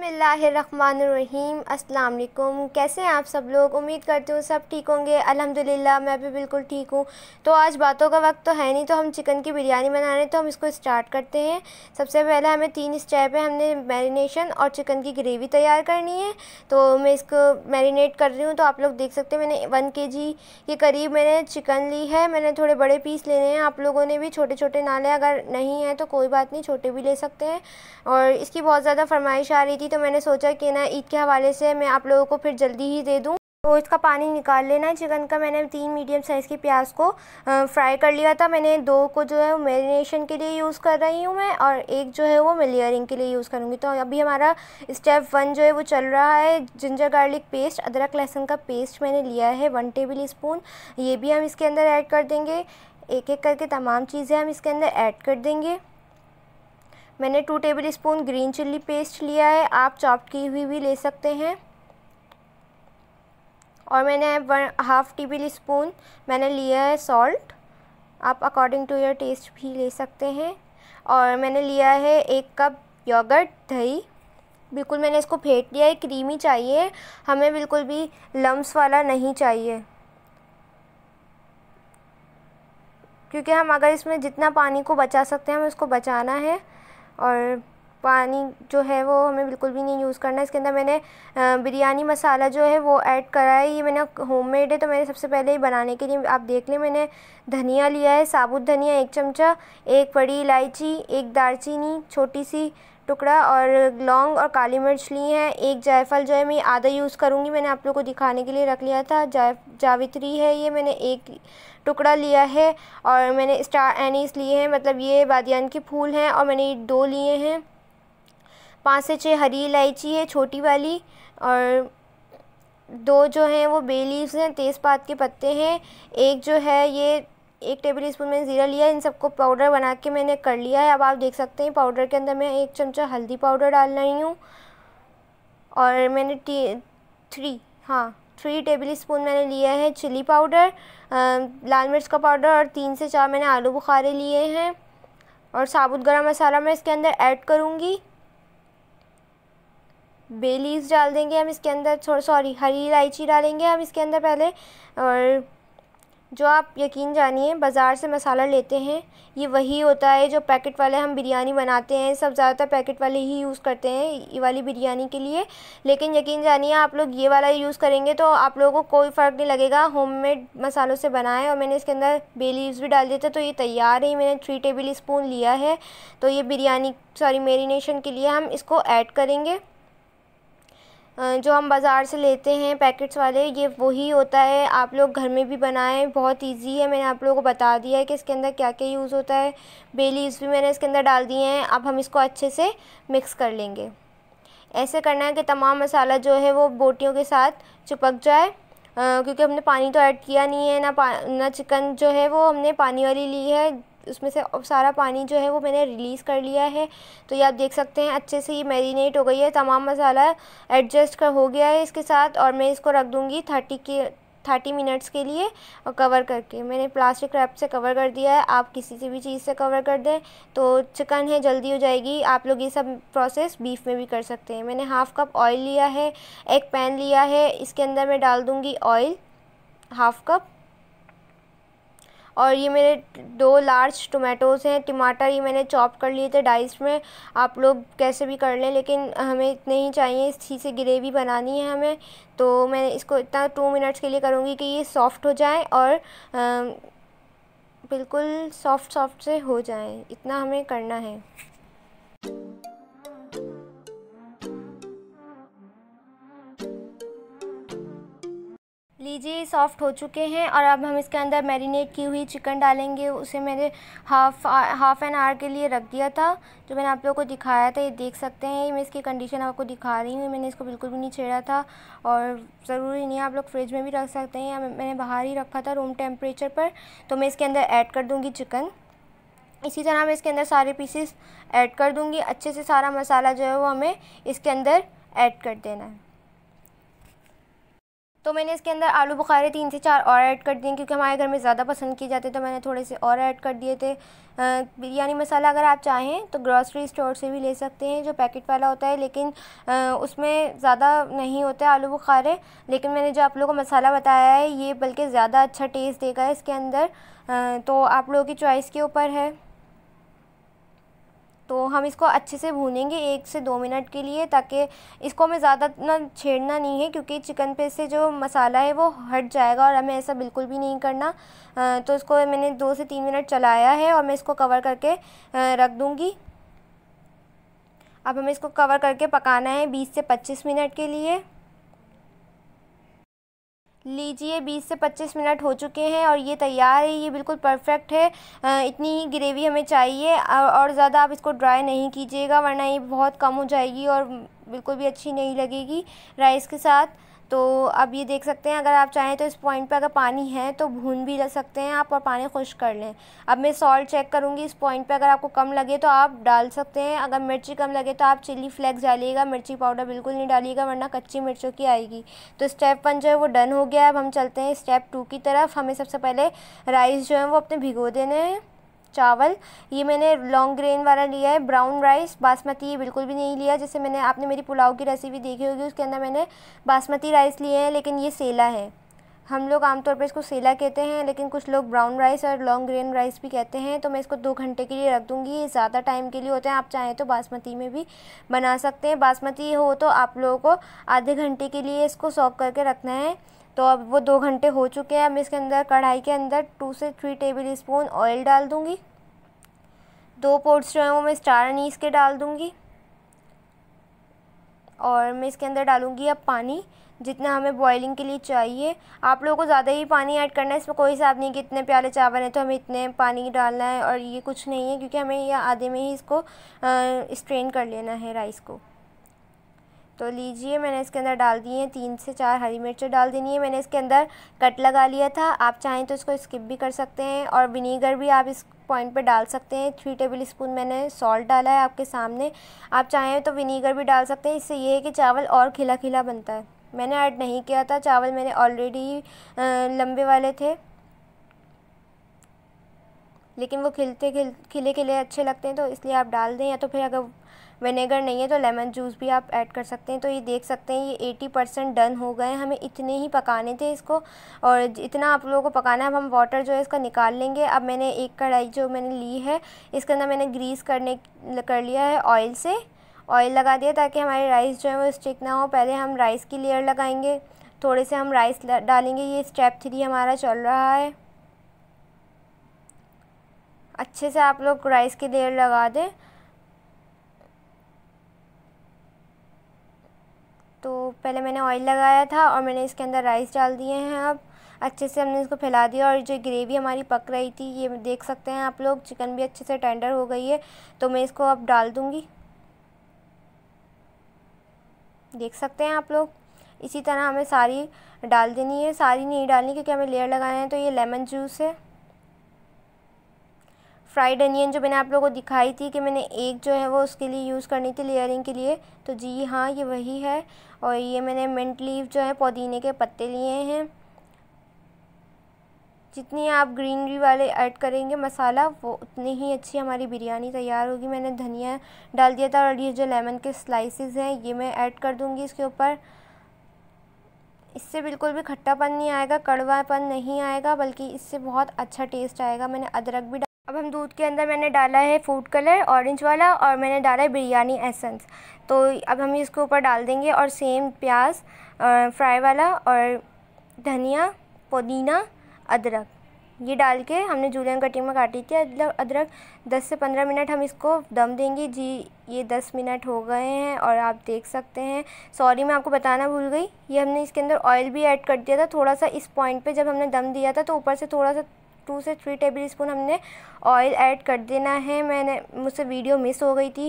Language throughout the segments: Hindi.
बसमीम् अलकुम कैसे हैं आप सब लोग उम्मीद करती हूँ सब ठीक होंगे अल्हम्दुलिल्लाह मैं भी बिल्कुल ठीक हूँ तो आज बातों का वक्त तो है नहीं तो हम चिकन की बिरयानी बना रहे हैं तो हम इसको स्टार्ट करते हैं सबसे पहले हमें तीन स्टेप है हमने मैरिनेशन और चिकन की ग्रेवी तैयार करनी है तो मैं इसको मैरिनेट कर रही हूँ तो आप लोग देख सकते हैं मैंने वन के जी के करीब मैंने चिकन ली है मैंने थोड़े बड़े पीस लेने हैं आप लोगों ने भी छोटे छोटे ना लें अगर नहीं है तो कोई बात नहीं छोटे भी ले सकते हैं और इसकी बहुत ज़्यादा फरमाइश आ रही थी तो मैंने सोचा कि ना ईद के हवाले से मैं आप लोगों को फिर जल्दी ही दे दूँ तो इसका पानी निकाल लेना है चिकन का मैंने तीन मीडियम साइज़ की प्याज को फ्राई कर लिया था मैंने दो को जो है मैरिनेशन के लिए यूज़ कर रही हूँ मैं और एक जो है वो मैं लेयरिंग के लिए यूज़ करूँगी तो अभी हमारा स्टेप वन जो है वो चल रहा है जिंजर गार्लिक पेस्ट अदरक लहसुन का पेस्ट मैंने लिया है वन टेबल स्पून ये भी हम इसके अंदर ऐड कर देंगे एक एक करके तमाम चीज़ें हम इसके अंदर ऐड कर देंगे मैंने two tablespoon green chilli paste लिया है आप चॉप की हुई भी ले सकते हैं और मैंने वन हाफ़ टेबल स्पून मैंने लिया है सॉल्ट आप अकॉर्डिंग टू योर टेस्ट भी ले सकते हैं और मैंने लिया है एक कप योगर्ट दही बिल्कुल मैंने इसको फेंट लिया है क्रीमी चाहिए हमें बिल्कुल भी लम्स वाला नहीं चाहिए क्योंकि हम अगर इसमें जितना पानी को बचा सकते हैं हमें उसको बचाना है और पानी जो है वो हमें बिल्कुल भी नहीं यूज़ करना इसके अंदर मैंने बिरयानी मसाला जो है वो ऐड करा है ये मैंने होममेड है तो मैंने सबसे पहले ही बनाने के लिए आप देख लें मैंने धनिया लिया है साबुत धनिया एक चमचा एक बड़ी इलायची एक दालचीनी छोटी सी टुकड़ा और लौंग और काली मिर्च ली हैं एक जायफल जो है मैं आधा यूज़ करूँगी मैंने आप लोग को दिखाने के लिए रख लिया था जाय जावित्री है ये मैंने एक टुकड़ा लिया है और मैंने स्टार एनीस लिए हैं मतलब ये बादियान के फूल हैं और मैंने दो लिए हैं पाँच से छः हरी इलायची है छोटी वाली और दो जो हैं वो बे लीव्स हैं तेज़पात के पत्ते हैं एक जो है ये एक टेबल स्पून मैंने ज़ीरा लिया इन सबको पाउडर बना के मैंने कर लिया है अब आप देख सकते हैं पाउडर के अंदर मैं एक चमचा हल्दी पाउडर डाल रही हूँ और मैंने टी थ्री हाँ थ्री टेबल स्पून मैंने लिया है चिली पाउडर लाल मिर्च का पाउडर और तीन से चार मैंने आलू बुखारे लिए हैं और साबुत गरम मसाला मैं इसके अंदर ऐड करूँगी बेलीव्स डाल देंगे हम इसके अंदर थोड़ा सॉरी हरी इलायची डालेंगे हम इसके अंदर पहले और जो आप यकीन जानिए बाज़ार से मसाला लेते हैं ये वही होता है जो पैकेट वाले हम बिरयानी बनाते हैं सब ज़्यादातर पैकेट वाले ही यूज़ करते हैं ये वाली बिरयानी के लिए लेकिन यकीन जानिए आप लोग ये वाला यूज़ करेंगे तो आप लोगों को कोई फ़र्क नहीं लगेगा होममेड मसालों से बनाए और मैंने इसके अंदर बे लीव्स भी डाल दिए थे तो ये तैयार है मैंने थ्री टेबल स्पून लिया है तो ये बिरयानी सॉरी मेरीनेशन के लिए हम इसको ऐड करेंगे जो हम बाज़ार से लेते हैं पैकेट्स वाले ये वही होता है आप लोग घर में भी बनाएं बहुत इजी है मैंने आप लोगों को बता दिया है कि इसके अंदर क्या क्या यूज़ होता है बे लीव्स भी मैंने इसके अंदर डाल दिए हैं अब हम इसको अच्छे से मिक्स कर लेंगे ऐसे करना है कि तमाम मसाला जो है वो बोटियों के साथ चिपक जाए क्योंकि हमने पानी तो ऐड किया नहीं है ना पा ना चिकन जो है वो हमने पानी वाली ली है उसमें से सारा पानी जो है वो मैंने रिलीज़ कर लिया है तो ये आप देख सकते हैं अच्छे से ये मैरिनेट हो गई है तमाम मसाला एडजस्ट कर हो गया है इसके साथ और मैं इसको रख दूँगी थर्टी के थर्टी मिनट्स के लिए और कवर करके मैंने प्लास्टिक रैप से कवर कर दिया है आप किसी से भी चीज़ से कवर कर दें तो चिकन है जल्दी हो जाएगी आप लोग ये सब प्रोसेस बीफ में भी कर सकते हैं मैंने हाफ़ कप ऑयल लिया है एक पैन लिया है इसके अंदर मैं डाल दूँगी ऑयल हाफ़ कप और ये मेरे दो लार्ज टोमेटोज़ हैं टमाटर ये मैंने चॉप कर लिए थे डाइस में आप लोग कैसे भी कर लें लेकिन हमें इतने ही चाहिए इसी से ग्रेवी बनानी है हमें तो मैं इसको इतना टू मिनट्स के लिए करूँगी कि ये सॉफ़्ट हो जाए और आ, बिल्कुल सॉफ़्ट सॉफ़्ट से हो जाए इतना हमें करना है सॉफ्ट हो चुके हैं और अब हम इसके अंदर मैरिनेट की हुई चिकन डालेंगे उसे मैंने हाफ हाफ़ एन आवर के लिए रख दिया था जो मैंने आप लोगों को दिखाया था ये देख सकते हैं मैं इसकी कंडीशन आपको दिखा रही हूँ मैंने इसको बिल्कुल भी नहीं छेड़ा था और ज़रूरी नहीं आप लोग फ्रिज में भी रख सकते हैं या मैंने बाहर ही रखा था रूम टेम्परेचर पर तो मैं इसके अंदर ऐड कर दूँगी चिकन इसी तरह मैं इसके अंदर सारे पीसेस ऐड कर दूँगी अच्छे से सारा मसाला जो है वो हमें इसके अंदर ऐड कर देना है तो मैंने इसके अंदर आलू बुखारे तीन से चार और ऐड कर दिए क्योंकि हमारे घर में ज़्यादा पसंद किए जाते तो मैंने थोड़े से और ऐड कर दिए थे बिरयानी मसाला अगर आप चाहें तो ग्रॉसरी स्टोर से भी ले सकते हैं जो पैकेट वाला होता है लेकिन आ, उसमें ज़्यादा नहीं होता आलू बुखारे लेकिन मैंने जो आप लोगों को मसाला बताया है ये बल्कि ज़्यादा अच्छा टेस्ट देगा इसके अंदर आ, तो आप लोगों की चॉइस के ऊपर है हम इसको अच्छे से भूनेंगे एक से दो मिनट के लिए ताकि इसको हमें ज़्यादा ना छेड़ना नहीं है क्योंकि चिकन पे से जो मसाला है वो हट जाएगा और हमें ऐसा बिल्कुल भी नहीं करना तो इसको मैंने दो से तीन मिनट चलाया है और मैं इसको कवर करके रख दूँगी अब हमें इसको कवर करके पकाना है बीस से पच्चीस मिनट के लिए लीजिए 20 से 25 मिनट हो चुके हैं और ये तैयार है ये बिल्कुल परफेक्ट है इतनी ही ग्रेवी हमें चाहिए और ज़्यादा आप इसको ड्राई नहीं कीजिएगा वरना ये बहुत कम हो जाएगी और बिल्कुल भी अच्छी नहीं लगेगी राइस के साथ तो अब ये देख सकते हैं अगर आप चाहें तो इस पॉइंट पर अगर पानी है तो भून भी ले सकते हैं आप और पानी खुश कर लें अब मैं सॉल्ट चेक करूँगी इस पॉइंट पर अगर आपको कम लगे तो आप डाल सकते हैं अगर मिर्ची कम लगे तो आप चिली फ्लेक्स डालिएगा मिर्ची पाउडर बिल्कुल नहीं डालिएगा वरना कच्ची मिर्चों की आएगी तो स्टेप वन जो है वो डन हो गया अब हम चलते हैं स्टेप टू की तरफ हमें सबसे पहले राइस जो है वो अपने भिगो देने हैं चावल ये मैंने लॉन्ग ग्रेन वाला लिया है ब्राउन राइस बासमती ये बिल्कुल भी नहीं लिया जैसे मैंने आपने मेरी पुलाव की रेसिपी देखी होगी उसके अंदर मैंने बासमती राइस लिए हैं लेकिन ये सेला है हम लोग आमतौर पर इसको सेला कहते हैं लेकिन कुछ लोग ब्राउन राइस और लॉन्ग ग्रेन राइस भी कहते हैं तो मैं इसको दो घंटे के लिए रख दूँगी ये ज़्यादा टाइम के लिए होते हैं आप चाहें तो बासमती में भी बना सकते हैं बासमती हो तो आप लोगों को आधे घंटे के लिए इसको सॉक करके रखना है तो अब वो दो घंटे हो चुके हैं अब इसके अंदर कढ़ाई के अंदर टू से थ्री टेबल स्पून ऑयल डाल दूँगी दो पोर्ट्स जो हैं वो मैं स्टार अनीस के डाल दूँगी और मैं इसके अंदर डालूँगी अब पानी जितना हमें बॉइलिंग के लिए चाहिए आप लोगों को ज़्यादा ही पानी ऐड करना है इसमें कोई हिसाब नहीं कि इतने प्याले चावल हैं तो हमें इतने पानी डालना है और ये कुछ नहीं है क्योंकि हमें यह आधे में ही इसको स्ट्रेन कर लेना है राइस को तो लीजिए मैंने इसके अंदर डाल दिए हैं तीन से चार हरी मिर्चें डाल देनी है मैंने इसके अंदर कट लगा लिया था आप चाहें तो इसको स्किप भी कर सकते हैं और विनीगर भी आप इस पॉइंट पे डाल सकते हैं थ्री टेबल स्पून मैंने सॉल्ट डाला है आपके सामने आप चाहें तो विनीगर भी डाल सकते हैं इससे ये है कि चावल और खिला खिला बनता है मैंने ऐड नहीं किया था चावल मैंने ऑलरेडी लंबे वाले थे लेकिन वो खिलते खिल खिले खिले अच्छे लगते हैं तो इसलिए आप डाल दें या तो फिर अगर विनेगर नहीं है तो लेमन जूस भी आप ऐड कर सकते हैं तो ये देख सकते हैं ये 80 परसेंट डन हो गए हमें इतने ही पकाने थे इसको और इतना आप लोगों को पकाना है अब हम वाटर जो है इसका निकाल लेंगे अब मैंने एक कढ़ाई जो मैंने ली है इसके अंदर मैंने ग्रीस करने कर लिया है ऑयल से ऑयल लगा दिया ताकि हमारे राइस जो है वो स्टिक ना हो पहले हम राइस की लेयर लगाएंगे थोड़े से हम राइस डालेंगे ये स्टेप थ्री हमारा चल रहा है अच्छे से आप लोग राइस की लेयर लगा दें तो पहले मैंने ऑयल लगाया था और मैंने इसके अंदर राइस डाल दिए हैं अब अच्छे से हमने इसको फैला दिया और जो ग्रेवी हमारी पक रही थी ये देख सकते हैं आप लोग चिकन भी अच्छे से टेंडर हो गई है तो मैं इसको अब डाल दूँगी देख सकते हैं आप लोग इसी तरह हमें सारी डाल देनी है सारी नहीं डालनी क्योंकि हमें लेयर लगाना है तो ये लेमन जूस है फ्राइड अनियन जो मैंने आप लोगों को दिखाई थी कि मैंने एक जो है वो उसके लिए यूज़ करनी थी लेयरिंग के लिए तो जी हाँ ये वही है और ये मैंने मिंट लीव जो है पुदीने के पत्ते लिए हैं जितनी आप ग्रीनरी वाले ऐड करेंगे मसाला वो उतनी ही अच्छी हमारी बिरयानी तैयार होगी मैंने धनिया डाल दिया था और ये जो लेमन के स्लाइसेस हैं ये मैं ऐड कर दूँगी इसके ऊपर इससे बिल्कुल भी खट्टापन नहीं आएगा कड़वापन नहीं आएगा बल्कि इससे बहुत अच्छा टेस्ट आएगा मैंने अदरक भी अब हम दूध के अंदर मैंने डाला है फूड कलर ऑरेंज वाला और मैंने डाला है बिरयानी एसेंस तो अब हम इसके ऊपर डाल देंगे और सेम प्याज फ्राई वाला और धनिया पुदीना अदरक ये डाल के हमने जूलियन कटिंग में काटी थी अदरक 10 से 15 मिनट हम इसको दम देंगे जी ये 10 मिनट हो गए हैं और आप देख सकते हैं सॉरी मैं आपको बताना भूल गई ये हमने इसके अंदर ऑयल भी ऐड कर दिया था थोड़ा सा इस पॉइंट पे जब हमने दम दिया था तो ऊपर से थोड़ा सा टू से थ्री टेबल स्पून हमने ऑयल ऐड कर देना है मैंने मुझसे वीडियो मिस हो गई थी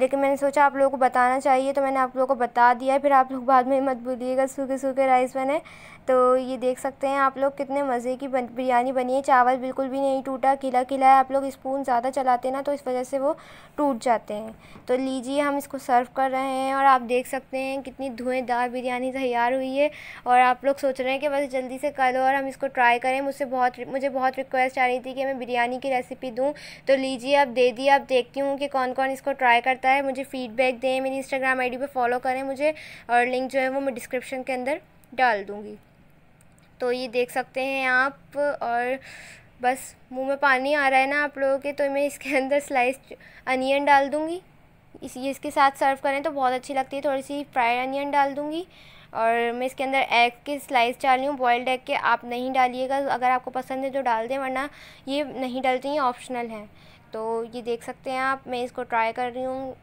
लेकिन मैंने सोचा आप लोगों को बताना चाहिए तो मैंने आप लोगों को बता दिया फिर आप लोग बाद में मत भूलिएगा सूखे सूखे राइस बने तो ये देख सकते हैं आप लोग कितने मज़े की बिरयानी बनी है चावल बिल्कुल भी नहीं टूटा किला किला है आप लोग स्पून ज़्यादा चलाते ना तो इस वजह से वो टूट जाते हैं तो लीजिए हम इसको सर्व कर रहे हैं और आप देख सकते हैं कितनी धुएँदार बिरयानी तैयार हुई है और आप लोग सोच रहे हैं कि बस जल्दी से कर लो और हम इसको ट्राई करें मुझसे बहुत मुझे बहुत बहुत रिक्वेस्ट आ रही थी कि मैं बिरयानी की रेसिपी दूँ तो लीजिए अब दे दिए अब देखती हूँ कि कौन कौन इसको ट्राई करता है मुझे फ़ीडबैक दें मेरी इंस्टाग्राम आई डी फॉलो करें मुझे और लिंक जो है वो मैं डिस्क्रिप्शन के अंदर डाल दूँगी तो ये देख सकते हैं आप और बस मुंह में पानी आ रहा है ना आप लोगों के तो मैं इसके अंदर स्लाइस अनियन डाल दूँगी इस इसके साथ सर्व करें तो बहुत अच्छी लगती है थोड़ी सी फ्राइड अनियन डाल दूँगी और मैं इसके अंदर एग के स्लाइस डाल रही हूँ बॉयल्ड एग के आप नहीं डालिएगा अगर आपको पसंद है तो डाल दें वरना ये नहीं डालते ये ऑप्शनल है तो ये देख सकते हैं आप मैं इसको ट्राई कर रही हूँ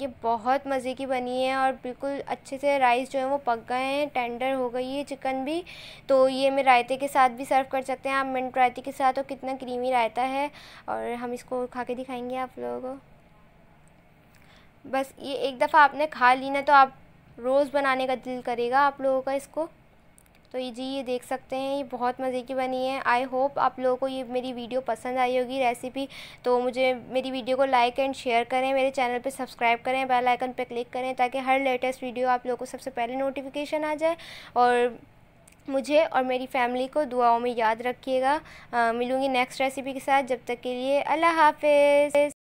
ये बहुत मज़े की बनी है और बिल्कुल अच्छे से राइस जो है वो पक गए हैं टेंडर हो गई है चिकन भी तो ये मैं रायते के साथ भी सर्व कर सकते हैं आप मिनट रायते के साथ और कितना क्रीमी रायता है और हम इसको खा के दिखाएंगे आप लोगों को बस ये एक दफ़ा आपने खा ली ना तो आप रोज़ बनाने का दिल करेगा आप लोगों का इसको तो ये जी ये देख सकते हैं ये बहुत मज़े की बनी है आई होप आप लोगों को ये मेरी वीडियो पसंद आई होगी रेसिपी तो मुझे मेरी वीडियो को लाइक एंड शेयर करें मेरे चैनल पे सब्सक्राइब करें बेल आइकन पे क्लिक करें ताकि हर लेटेस्ट वीडियो आप लोगों को सबसे पहले नोटिफिकेशन आ जाए और मुझे और मेरी फैमिली को दुआओं में याद रखिएगा मिलूँगी नेक्स्ट रेसिपी के साथ जब तक के लिए अल्लाह हाफिज़